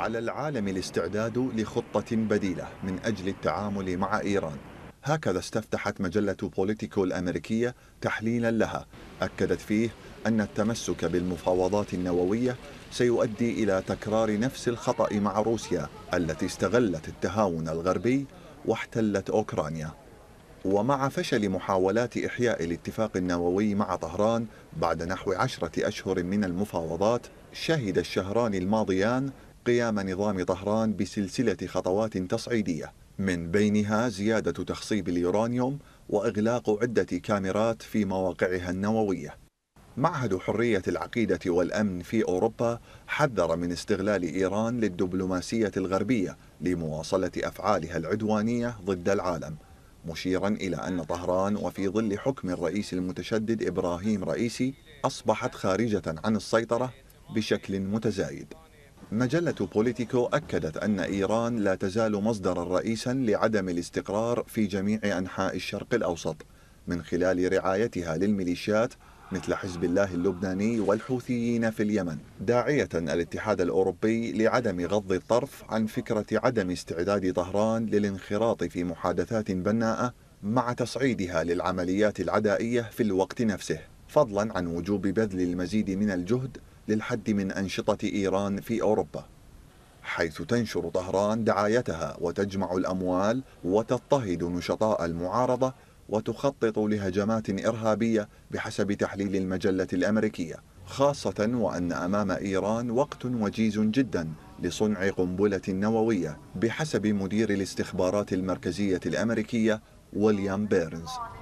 على العالم الاستعداد لخطة بديلة من أجل التعامل مع إيران هكذا استفتحت مجلة بوليتيكو الأمريكية تحليلا لها أكدت فيه أن التمسك بالمفاوضات النووية سيؤدي إلى تكرار نفس الخطأ مع روسيا التي استغلت التهاون الغربي واحتلت أوكرانيا ومع فشل محاولات إحياء الاتفاق النووي مع طهران بعد نحو عشرة أشهر من المفاوضات شهد الشهران الماضيان قيام نظام طهران بسلسلة خطوات تصعيدية من بينها زيادة تخصيب اليورانيوم وإغلاق عدة كاميرات في مواقعها النووية معهد حرية العقيدة والأمن في أوروبا حذر من استغلال إيران للدبلوماسية الغربية لمواصلة أفعالها العدوانية ضد العالم مشيرا إلى أن طهران وفي ظل حكم الرئيس المتشدد إبراهيم رئيسي أصبحت خارجة عن السيطرة بشكل متزايد مجلة بوليتيكو أكدت أن إيران لا تزال مصدرا رئيسا لعدم الاستقرار في جميع أنحاء الشرق الأوسط من خلال رعايتها للميليشيات مثل حزب الله اللبناني والحوثيين في اليمن داعية الاتحاد الأوروبي لعدم غض الطرف عن فكرة عدم استعداد طهران للانخراط في محادثات بناءة مع تصعيدها للعمليات العدائية في الوقت نفسه فضلا عن وجوب بذل المزيد من الجهد للحد من أنشطة إيران في أوروبا حيث تنشر طهران دعايتها وتجمع الأموال وتضطهد نشطاء المعارضة وتخطط لهجمات إرهابية بحسب تحليل المجلة الأمريكية خاصة وأن أمام إيران وقت وجيز جدا لصنع قنبلة نووية بحسب مدير الاستخبارات المركزية الأمريكية وليام بيرنز